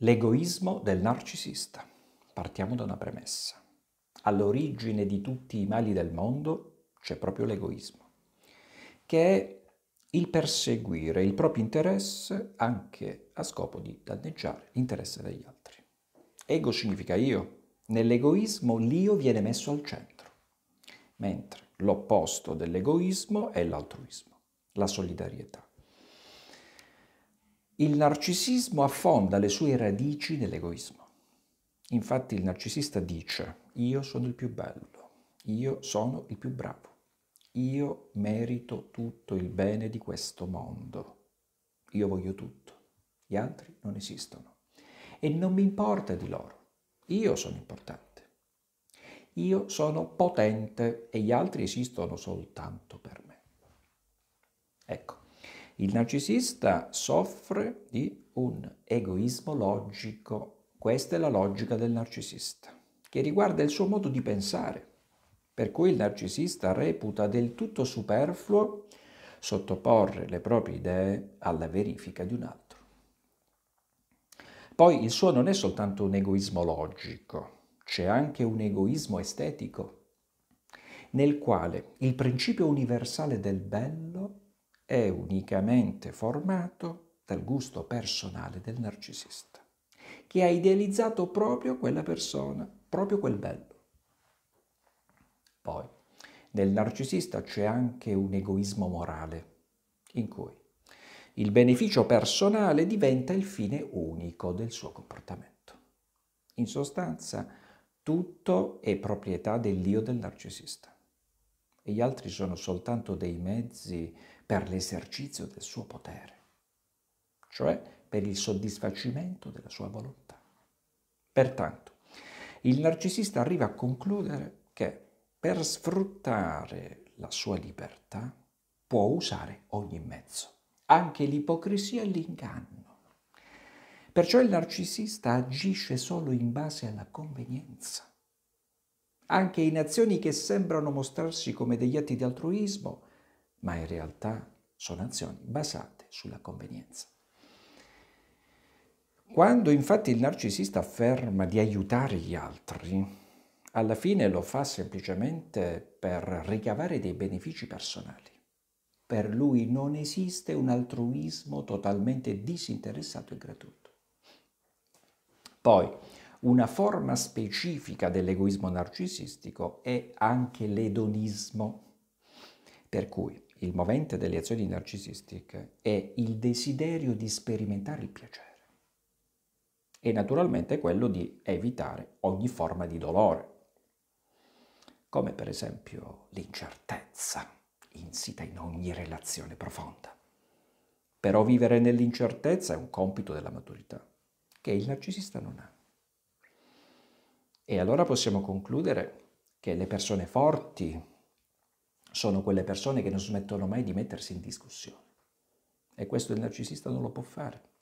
L'egoismo del narcisista. Partiamo da una premessa. All'origine di tutti i mali del mondo c'è proprio l'egoismo, che è il perseguire il proprio interesse anche a scopo di danneggiare l'interesse degli altri. Ego significa io. Nell'egoismo l'io viene messo al centro, mentre l'opposto dell'egoismo è l'altruismo, la solidarietà. Il narcisismo affonda le sue radici nell'egoismo. Infatti il narcisista dice io sono il più bello, io sono il più bravo, io merito tutto il bene di questo mondo, io voglio tutto, gli altri non esistono e non mi importa di loro, io sono importante, io sono potente e gli altri esistono soltanto per me. Ecco, il narcisista soffre di un egoismo logico. Questa è la logica del narcisista, che riguarda il suo modo di pensare. Per cui il narcisista reputa del tutto superfluo sottoporre le proprie idee alla verifica di un altro. Poi il suo non è soltanto un egoismo logico, c'è anche un egoismo estetico, nel quale il principio universale del bello è unicamente formato dal gusto personale del narcisista, che ha idealizzato proprio quella persona, proprio quel bello. Poi, nel narcisista c'è anche un egoismo morale, in cui il beneficio personale diventa il fine unico del suo comportamento. In sostanza, tutto è proprietà dell'io del narcisista e gli altri sono soltanto dei mezzi per l'esercizio del suo potere, cioè per il soddisfacimento della sua volontà. Pertanto, il narcisista arriva a concludere che per sfruttare la sua libertà può usare ogni mezzo, anche l'ipocrisia e l'inganno. Perciò il narcisista agisce solo in base alla convenienza. Anche in azioni che sembrano mostrarsi come degli atti di altruismo, ma in realtà sono azioni basate sulla convenienza. Quando infatti il narcisista afferma di aiutare gli altri, alla fine lo fa semplicemente per ricavare dei benefici personali. Per lui non esiste un altruismo totalmente disinteressato e gratuito. Poi, una forma specifica dell'egoismo narcisistico è anche l'edonismo, per cui il movente delle azioni narcisistiche è il desiderio di sperimentare il piacere e naturalmente quello di evitare ogni forma di dolore, come per esempio l'incertezza insita in ogni relazione profonda. Però vivere nell'incertezza è un compito della maturità che il narcisista non ha. E allora possiamo concludere che le persone forti sono quelle persone che non smettono mai di mettersi in discussione. E questo il narcisista non lo può fare.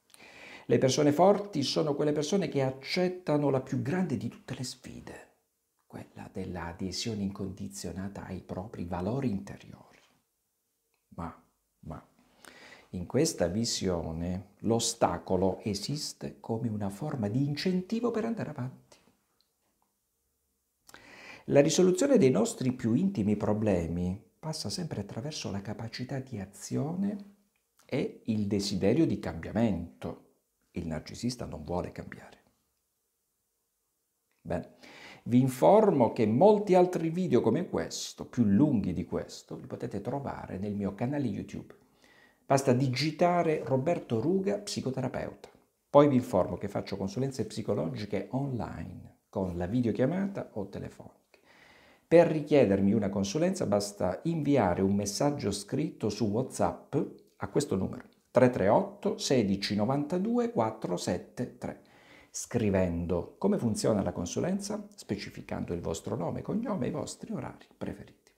Le persone forti sono quelle persone che accettano la più grande di tutte le sfide, quella dell'adesione incondizionata ai propri valori interiori. Ma, ma, in questa visione l'ostacolo esiste come una forma di incentivo per andare avanti. La risoluzione dei nostri più intimi problemi passa sempre attraverso la capacità di azione e il desiderio di cambiamento. Il narcisista non vuole cambiare. Bene, vi informo che molti altri video come questo, più lunghi di questo, li potete trovare nel mio canale YouTube. Basta digitare Roberto Ruga, psicoterapeuta. Poi vi informo che faccio consulenze psicologiche online con la videochiamata o telefonica. Per richiedermi una consulenza basta inviare un messaggio scritto su WhatsApp a questo numero 338 16 92 473 scrivendo come funziona la consulenza specificando il vostro nome, cognome e i vostri orari preferiti.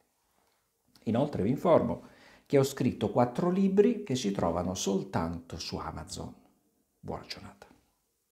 Inoltre vi informo che ho scritto quattro libri che si trovano soltanto su Amazon. Buona giornata.